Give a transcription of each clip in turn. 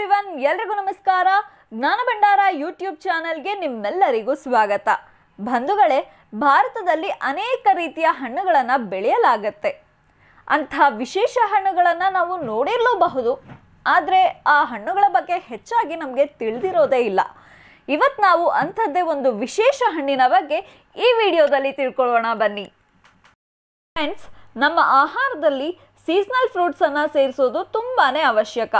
everyone ಎಲ್ರಿಗೂ ನಮಸ್ಕಾರ ಜ್ಞಾನ ಭಂಡಾರ ಯೂಟ್ಯೂಬ್ ಚಾನೆಲ್ಗೆ ನಿಮ್ಮೆಲ್ಲರಿಗೂ ಸ್ವಾಗತ ಬಂಧುಗಳೇ ಭಾರತದಲ್ಲಿ ಅನೇಕ ರೀತಿಯ ಹಣ್ಣುಗಳನ್ನು ಬೆಳೆಯಲಾಗತ್ತೆ ಅಂಥ ವಿಶೇಷ ಹಣ್ಣುಗಳನ್ನು ನಾವು ನೋಡಿರಲೂಬಹುದು ಆದರೆ ಆ ಹಣ್ಣುಗಳ ಬಗ್ಗೆ ಹೆಚ್ಚಾಗಿ ನಮಗೆ ತಿಳಿದಿರೋದೇ ಇಲ್ಲ ಇವತ್ತು ನಾವು ಅಂಥದ್ದೇ ಒಂದು ವಿಶೇಷ ಹಣ್ಣಿನ ಬಗ್ಗೆ ಈ ವಿಡಿಯೋದಲ್ಲಿ ತಿಳ್ಕೊಳ್ಳೋಣ ಬನ್ನಿ ಫ್ರೆಂಡ್ಸ್ ನಮ್ಮ ಆಹಾರದಲ್ಲಿ ಸೀಸನಲ್ ಫ್ರೂಟ್ಸನ್ನು ಸೇರಿಸೋದು ತುಂಬಾ ಅವಶ್ಯಕ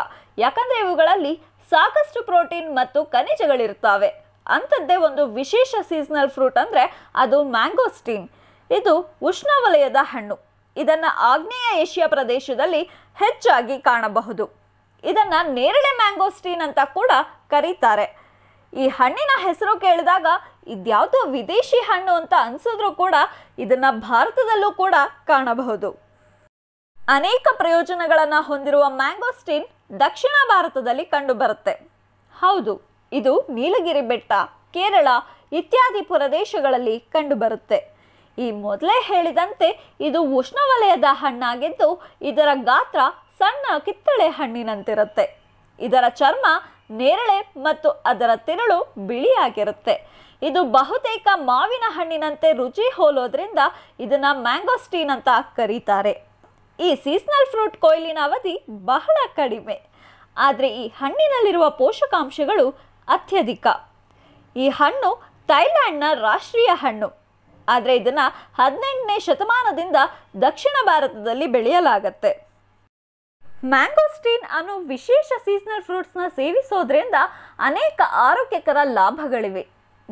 ಯಾಕಂದರೆ ಇವುಗಳಲ್ಲಿ ಸಾಕಷ್ಟು ಪ್ರೋಟೀನ್ ಮತ್ತು ಖನಿಜಗಳಿರ್ತವೆ ಅಂಥದ್ದೇ ಒಂದು ವಿಶೇಷ ಸೀಸನಲ್ ಫ್ರೂಟ್ ಅಂದರೆ ಅದು ಮ್ಯಾಂಗೋಸ್ಟೀನ್ ಇದು ಉಷ್ಣವಲಯದ ಹಣ್ಣು ಇದನ್ನು ಆಗ್ನೇಯ ಏಷ್ಯಾ ಪ್ರದೇಶದಲ್ಲಿ ಹೆಚ್ಚಾಗಿ ಕಾಣಬಹುದು ಇದನ್ನು ನೇರಳೆ ಮ್ಯಾಂಗೋಸ್ಟೀನ್ ಅಂತ ಕೂಡ ಕರೀತಾರೆ ಈ ಹಣ್ಣಿನ ಹೆಸರು ಕೇಳಿದಾಗ ಇದ್ಯಾವುದೋ ವಿದೇಶಿ ಹಣ್ಣು ಅಂತ ಅನಿಸಿದ್ರೂ ಕೂಡ ಇದನ್ನು ಭಾರತದಲ್ಲೂ ಕೂಡ ಕಾಣಬಹುದು ಅನೇಕ ಪ್ರಯೋಜನಗಳನ್ನು ಹೊಂದಿರುವ ಮ್ಯಾಂಗೋಸ್ಟೀನ್ ದಕ್ಷಿಣ ಭಾರತದಲ್ಲಿ ಕಂಡುಬರುತ್ತೆ ಹೌದು ಇದು ನೀಲಗಿರಿ ಬೆಟ್ಟ ಕೇರಳ ಇತ್ಯಾದಿ ಪ್ರದೇಶಗಳಲ್ಲಿ ಕಂಡುಬರುತ್ತೆ ಈ ಮೊದಲೇ ಹೇಳಿದಂತೆ ಇದು ಉಷ್ಣವಲಯದ ಹಣ್ಣಾಗಿದ್ದು ಇದರ ಗಾತ್ರ ಸಣ್ಣ ಕಿತ್ತಳೆ ಹಣ್ಣಿನಂತಿರುತ್ತೆ ಇದರ ಚರ್ಮ ನೇರಳೆ ಮತ್ತು ಅದರ ತಿರುಳು ಬಿಳಿಯಾಗಿರುತ್ತೆ ಇದು ಬಹುತೇಕ ಮಾವಿನ ಹಣ್ಣಿನಂತೆ ರುಚಿ ಹೋಲೋದ್ರಿಂದ ಇದನ್ನು ಮ್ಯಾಂಗೋಸ್ಟೀನ್ ಅಂತ ಕರೀತಾರೆ ಈ ಸೀಸನಲ್ ಫ್ರೂಟ್ ಕೊಯ್ಲಿನ ಅವಧಿ ಬಹಳ ಕಡಿಮೆ ಆದರೆ ಈ ಹಣ್ಣಿನಲ್ಲಿರುವ ಪೋಷಕಾಂಶಗಳು ಅತ್ಯಧಿಕ ಈ ಹಣ್ಣು ಥೈಲ್ಯಾಂಡ್ನ ರಾಷ್ಟ್ರೀಯ ಹಣ್ಣು ಆದರೆ ಇದನ್ನು ಹದಿನೆಂಟನೇ ಶತಮಾನದಿಂದ ದಕ್ಷಿಣ ಭಾರತದಲ್ಲಿ ಬೆಳೆಯಲಾಗತ್ತೆ ಮ್ಯಾಂಗೋಸ್ಟೀನ್ ಅನ್ನು ವಿಶೇಷ ಸೀಸನಲ್ ಫ್ರೂಟ್ಸ್ನ ಸೇವಿಸೋದ್ರಿಂದ ಅನೇಕ ಆರೋಗ್ಯಕರ ಲಾಭಗಳಿವೆ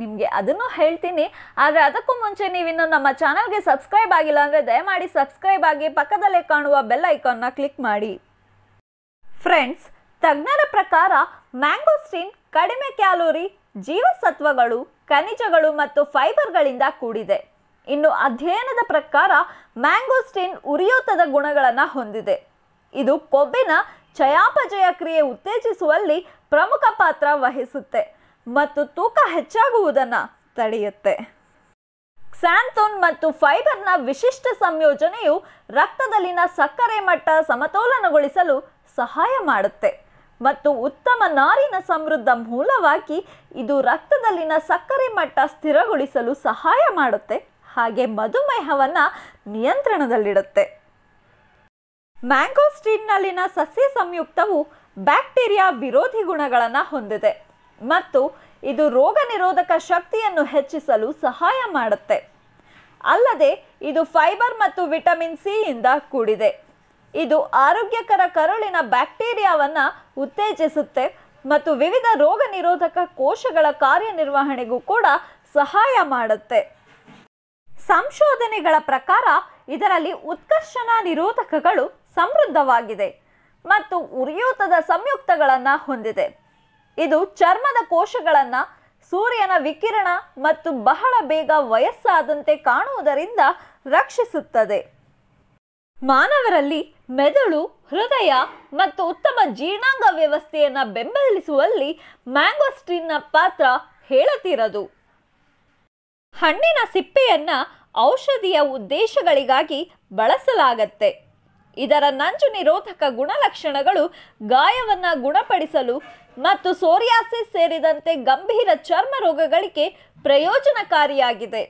ನಿಮಗೆ ಅದನ್ನು ಹೇಳ್ತೀನಿ ಆದರೆ ಅದಕ್ಕೂ ಮುಂಚೆ ನೀವಿನ್ನು ನಮ್ಮ ಚಾನಲ್ಗೆ ಸಬ್ಸ್ಕ್ರೈಬ್ ಆಗಿಲ್ಲ ಅಂದರೆ ದಯಮಾಡಿ ಸಬ್ಸ್ಕ್ರೈಬ್ ಆಗಿ ಪಕ್ಕದಲ್ಲೇ ಕಾಣುವ ಬೆಲ್ ಐಕಾನ್ನ ಕ್ಲಿಕ್ ಮಾಡಿ ಫ್ರೆಂಡ್ಸ್ ತಜ್ಞರ ಪ್ರಕಾರ ಮ್ಯಾಂಗೋಸ್ಟೀನ್ ಕಡಿಮೆ ಕ್ಯಾಲೋರಿ ಜೀವಸತ್ವಗಳು ಖನಿಜಗಳು ಮತ್ತು ಫೈಬರ್ಗಳಿಂದ ಕೂಡಿದೆ ಇನ್ನು ಅಧ್ಯಯನದ ಪ್ರಕಾರ ಮ್ಯಾಂಗೋಸ್ಟೀನ್ ಉರಿಯೂತದ ಗುಣಗಳನ್ನು ಹೊಂದಿದೆ ಇದು ಕೊಬ್ಬಿನ ಚಯಾಪಜಯ ಕ್ರಿಯೆ ಉತ್ತೇಜಿಸುವಲ್ಲಿ ಪ್ರಮುಖ ಪಾತ್ರ ವಹಿಸುತ್ತೆ ಮತ್ತು ತೂಕ ಹೆಚ್ಚಾಗುವುದನ್ನು ತಡೆಯುತ್ತೆ ಕ್ಸಾಂಥೋನ್ ಮತ್ತು ಫೈಬರ್ನ ವಿಶಿಷ್ಟ ಸಂಯೋಜನೆಯು ರಕ್ತದಲ್ಲಿನ ಸಕ್ಕರೆ ಮಟ್ಟ ಸಮತೋಲನಗೊಳಿಸಲು ಸಹಾಯ ಮಾಡುತ್ತೆ ಮತ್ತು ಉತ್ತಮ ನಾರಿನ ಸಮೃದ್ಧ ಮೂಲವಾಗಿ ಇದು ರಕ್ತದಲ್ಲಿನ ಸಕ್ಕರೆ ಮಟ್ಟ ಸ್ಥಿರಗೊಳಿಸಲು ಸಹಾಯ ಮಾಡುತ್ತೆ ಹಾಗೆ ಮಧುಮೇಹವನ್ನು ನಿಯಂತ್ರಣದಲ್ಲಿಡುತ್ತೆ ಮ್ಯಾಂಗೋಸ್ಟೀನ್ನಲ್ಲಿನ ಸಸ್ಯ ಸಂಯುಕ್ತವು ಬ್ಯಾಕ್ಟೀರಿಯಾ ವಿರೋಧಿ ಗುಣಗಳನ್ನು ಹೊಂದಿದೆ ಮತ್ತು ಇದು ರೋಗ ನಿರೋಧಕ ಶಕ್ತಿಯನ್ನು ಹೆಚ್ಚಿಸಲು ಸಹಾಯ ಮಾಡುತ್ತೆ ಅಲ್ಲದೆ ಇದು ಫೈಬರ್ ಮತ್ತು ವಿಟಮಿನ್ ಸಿಯಿಂದ ಕೂಡಿದೆ ಇದು ಆರೋಗ್ಯಕರ ಕರುಳಿನ ಬ್ಯಾಕ್ಟೀರಿಯಾವನ್ನು ಉತ್ತೇಜಿಸುತ್ತೆ ಮತ್ತು ವಿವಿಧ ರೋಗ ನಿರೋಧಕ ಕೋಶಗಳ ಕಾರ್ಯನಿರ್ವಹಣೆಗೂ ಕೂಡ ಸಹಾಯ ಮಾಡುತ್ತೆ ಸಂಶೋಧನೆಗಳ ಪ್ರಕಾರ ಇದರಲ್ಲಿ ಉತ್ಕರ್ಷಣ ನಿರೋಧಕಗಳು ಸಮೃದ್ಧವಾಗಿದೆ ಮತ್ತು ಉರಿಯೂತದ ಸಂಯುಕ್ತಗಳನ್ನು ಹೊಂದಿದೆ ಇದು ಚರ್ಮದ ಕೋಶಗಳನ್ನು ಸೂರ್ಯನ ವಿಕಿರಣ ಮತ್ತು ಬಹಳ ಬೇಗ ವಯಸ್ಸಾದಂತೆ ಕಾಣುವುದರಿಂದ ರಕ್ಷಿಸುತ್ತದೆ ಮಾನವರಲ್ಲಿ ಮೆದುಳು ಹೃದಯ ಮತ್ತು ಉತ್ತಮ ಜೀರ್ಣಾಂಗ ವ್ಯವಸ್ಥೆಯನ್ನು ಬೆಂಬಲಿಸುವಲ್ಲಿ ಮ್ಯಾಂಗೋಸ್ಟಿನ್ನ ಪಾತ್ರ ಹೇಳತಿರದು ಹಣ್ಣಿನ ಸಿಪ್ಪೆಯನ್ನು ಔಷಧಿಯ ಉದ್ದೇಶಗಳಿಗಾಗಿ ಬಳಸಲಾಗತ್ತೆ ಇದರ ನಂಜು ನಿರೋಧಕ ಗುಣಲಕ್ಷಣಗಳು ಗಾಯವನ್ನು ಗುಣಪಡಿಸಲು ಮತ್ತು ಸೋರಿಯಾಸಿಸ್ ಸೇರಿದಂತೆ ಗಂಭೀರ ಚರ್ಮ ರೋಗಗಳಿಗೆ ಪ್ರಯೋಜನಕಾರಿಯಾಗಿದೆ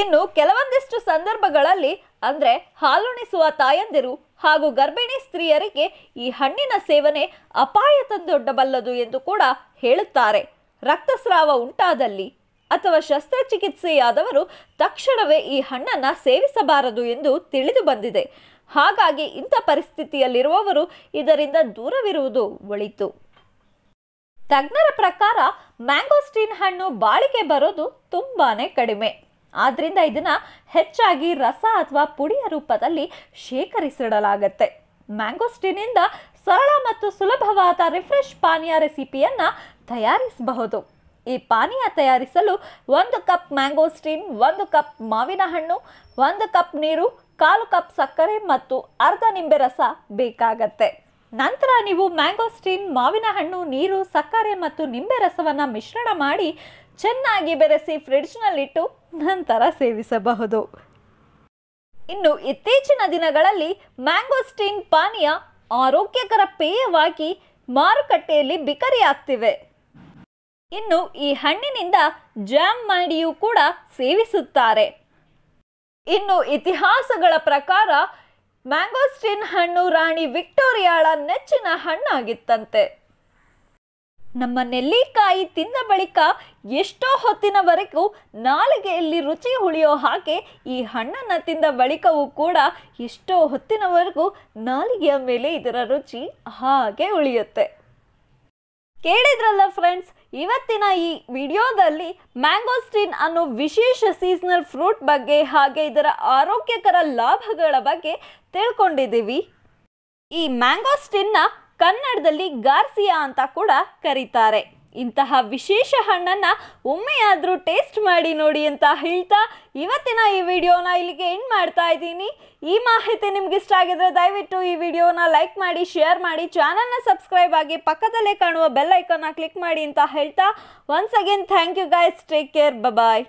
ಇನ್ನು ಕೆಲವೊಂದಿಷ್ಟು ಸಂದರ್ಭಗಳಲ್ಲಿ ಅಂದರೆ ಹಾಲುಣಿಸುವ ತಾಯಂದಿರು ಹಾಗೂ ಗರ್ಭಿಣಿ ಸ್ತ್ರೀಯರಿಗೆ ಈ ಹಣ್ಣಿನ ಸೇವನೆ ಅಪಾಯ ತಂದೊಡ್ಡಬಲ್ಲದು ಎಂದು ಕೂಡ ಹೇಳುತ್ತಾರೆ ರಕ್ತಸ್ರಾವ ಉಂಟಾದಲ್ಲಿ ಅಥವಾ ಶಸ್ತ್ರಚಿಕಿತ್ಸೆಯಾದವರು ತಕ್ಷಣವೇ ಈ ಹಣ್ಣನ್ನು ಸೇವಿಸಬಾರದು ಎಂದು ತಿಳಿದು ಬಂದಿದೆ ಹಾಗಾಗಿ ಇಂಥ ಪರಿಸ್ಥಿತಿಯಲ್ಲಿರುವವರು ಇದರಿಂದ ದೂರವಿರುವುದು ಒಳಿತು ತಜ್ಞರ ಪ್ರಕಾರ ಮ್ಯಾಂಗೋಸ್ಟೀನ್ ಹಣ್ಣು ಬಾಳಿಕೆ ಬರೋದು ತುಂಬಾ ಕಡಿಮೆ ಆದ್ದರಿಂದ ಇದನ್ನು ಹೆಚ್ಚಾಗಿ ರಸ ಅಥವಾ ಪುಡಿಯ ರೂಪದಲ್ಲಿ ಶೇಖರಿಸಿಡಲಾಗುತ್ತೆ ಮ್ಯಾಂಗೋಸ್ಟೀನಿಂದ ಸರಳ ಮತ್ತು ಸುಲಭವಾದ ರಿಫ್ರೆಶ್ ಪಾನೀಯ ರೆಸಿಪಿಯನ್ನು ತಯಾರಿಸಬಹುದು ಈ ಪಾನೀಯ ತಯಾರಿಸಲು ಒಂದು ಕಪ್ ಮ್ಯಾಂಗೋಸ್ಟೀನ್ ಒಂದು ಕಪ್ ಮಾವಿನ ಹಣ್ಣು ಒಂದು ಕಪ್ ನೀರು ಕಾಲು ಕಪ್ ಸಕ್ಕರೆ ಮತ್ತು ಅರ್ಧ ನಿಂಬೆ ರಸ ಬೇಕಾಗತ್ತೆ ನಂತರ ನೀವು ಮ್ಯಾಂಗೋಸ್ಟೀನ್ ಮಾವಿನ ಹಣ್ಣು ನೀರು ಸಕ್ಕರೆ ಮತ್ತು ನಿಂಬೆ ರಸವನ್ನು ಮಿಶ್ರಣ ಮಾಡಿ ಚೆನ್ನಾಗಿ ಬೆರೆಸಿ ಫ್ರಿಡ್ಜ್ನಲ್ಲಿಟ್ಟು ನಂತರ ಸೇವಿಸಬಹುದು ಇನ್ನು ಇತ್ತೀಚಿನ ದಿನಗಳಲ್ಲಿ ಮ್ಯಾಂಗೋಸ್ಟೀನ್ ಪಾನೀಯ ಆರೋಗ್ಯಕರ ಪೇಯವಾಗಿ ಮಾರುಕಟ್ಟೆಯಲ್ಲಿ ಬಿಕರಿಯಾಗ್ತಿವೆ ಇನ್ನು ಈ ಹಣ್ಣಿನಿಂದ ಜಾಮ್ ಮಾಡಿಯೂ ಕೂಡ ಸೇವಿಸುತ್ತಾರೆ ಇನ್ನು ಇತಿಹಾಸಗಳ ಪ್ರಕಾರ ಮ್ಯಾಂಗೋಸ್ಟಿನ್ ಹಣ್ಣು ರಾಣಿ ವಿಕ್ಟೋರಿಯಾಳ ನೆಚ್ಚಿನ ಹಣ್ಣಾಗಿತ್ತಂತೆ ನಮ್ಮ ನೆಲ್ಲಿಕಾಯಿ ತಿಂದ ಬಳಿಕ ಎಷ್ಟೋ ಹೊತ್ತಿನವರೆಗೂ ನಾಲಿಗೆಯಲ್ಲಿ ರುಚಿ ಉಳಿಯೋ ಹಾಗೆ ಈ ಹಣ್ಣನ್ನು ತಿಂದ ಬಳಿಕವೂ ಕೂಡ ಎಷ್ಟೋ ಹೊತ್ತಿನವರೆಗೂ ನಾಲಿಗೆಯ ಮೇಲೆ ಇದರ ರುಚಿ ಹಾಗೆ ಉಳಿಯುತ್ತೆ ಕೇಳಿದ್ರಲ್ಲ ಫ್ರೆಂಡ್ಸ್ ಇವತ್ತಿನ ಈ ವಿಡಿಯೋದಲ್ಲಿ ಮ್ಯಾಂಗೋಸ್ಟಿನ್ ಅನ್ನೋ ವಿಶೇಷ ಸೀಸನಲ್ ಫ್ರೂಟ್ ಬಗ್ಗೆ ಹಾಗೆ ಇದರ ಆರೋಗ್ಯಕರ ಲಾಭಗಳ ಬಗ್ಗೆ ತಿಳ್ಕೊಂಡಿದ್ದೀವಿ ಈ ಮ್ಯಾಂಗೋಸ್ಟಿನ್ನ ಕನ್ನಡದಲ್ಲಿ ಗಾರ್ಸಿಯಾ ಅಂತ ಕೂಡ ಕರೀತಾರೆ ಇಂತಹ ವಿಶೇಷ ಹಣ್ಣನ್ನು ಒಮ್ಮೆಯಾದರೂ ಟೇಸ್ಟ್ ಮಾಡಿ ನೋಡಿ ಅಂತ ಹೇಳ್ತಾ ಇವತ್ತಿನ ಈ ವಿಡಿಯೋನ ಇಲ್ಲಿಗೆ ಎಂಡ್ ಮಾಡ್ತಾ ಇದ್ದೀನಿ ಈ ಮಾಹಿತಿ ನಿಮ್ಗೆ ಇಷ್ಟ ಆಗಿದ್ರೆ ದಯವಿಟ್ಟು ಈ ವಿಡಿಯೋನ ಲೈಕ್ ಮಾಡಿ ಶೇರ್ ಮಾಡಿ ಚಾನಲ್ನ ಸಬ್ಸ್ಕ್ರೈಬ್ ಆಗಿ ಪಕ್ಕದಲ್ಲೇ ಕಾಣುವ ಬೆಲ್ ಐಕನ್ನ ಕ್ಲಿಕ್ ಮಾಡಿ ಅಂತ ಹೇಳ್ತಾ once again thank you guys take care bye-bye